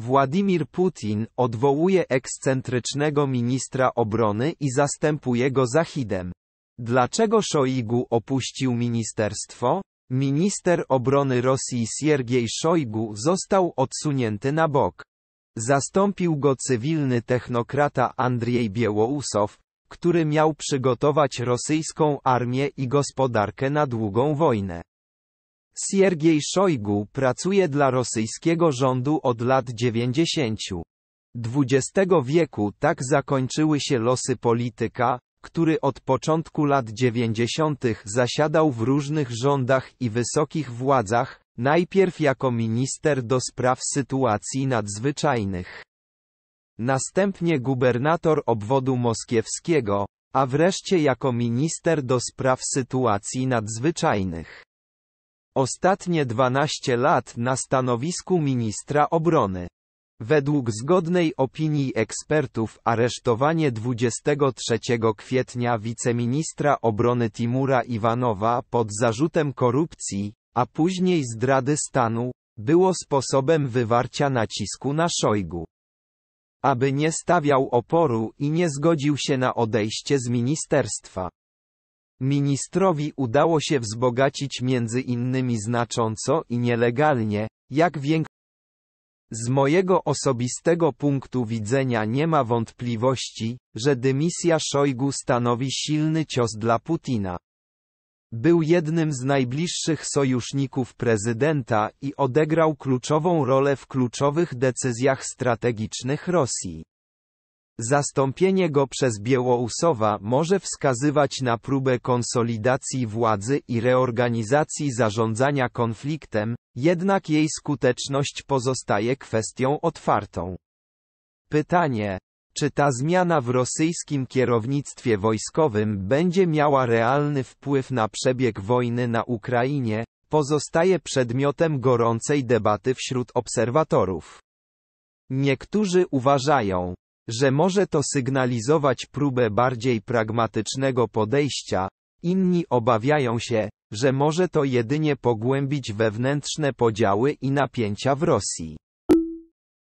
Władimir Putin odwołuje ekscentrycznego ministra obrony i zastępuje go Zachidem. Dlaczego Szojgu opuścił ministerstwo? Minister obrony Rosji Siergiej Szojgu został odsunięty na bok. Zastąpił go cywilny technokrata Andrzej Białousow, który miał przygotować rosyjską armię i gospodarkę na długą wojnę. Siergiej Szojgu pracuje dla rosyjskiego rządu od lat 90. XX wieku tak zakończyły się losy polityka, który od początku lat 90. zasiadał w różnych rządach i wysokich władzach, najpierw jako minister do spraw sytuacji nadzwyczajnych. Następnie gubernator obwodu moskiewskiego, a wreszcie jako minister do spraw sytuacji nadzwyczajnych. Ostatnie 12 lat na stanowisku ministra obrony. Według zgodnej opinii ekspertów aresztowanie 23 kwietnia wiceministra obrony Timura Iwanowa pod zarzutem korupcji, a później zdrady stanu, było sposobem wywarcia nacisku na Szojgu. Aby nie stawiał oporu i nie zgodził się na odejście z ministerstwa. Ministrowi udało się wzbogacić między innymi znacząco i nielegalnie, jak większość. Z mojego osobistego punktu widzenia nie ma wątpliwości, że dymisja Szojgu stanowi silny cios dla Putina. Był jednym z najbliższych sojuszników prezydenta i odegrał kluczową rolę w kluczowych decyzjach strategicznych Rosji. Zastąpienie go przez Białousowa może wskazywać na próbę konsolidacji władzy i reorganizacji zarządzania konfliktem, jednak jej skuteczność pozostaje kwestią otwartą. Pytanie, czy ta zmiana w rosyjskim kierownictwie wojskowym będzie miała realny wpływ na przebieg wojny na Ukrainie, pozostaje przedmiotem gorącej debaty wśród obserwatorów. Niektórzy uważają, że może to sygnalizować próbę bardziej pragmatycznego podejścia, inni obawiają się, że może to jedynie pogłębić wewnętrzne podziały i napięcia w Rosji.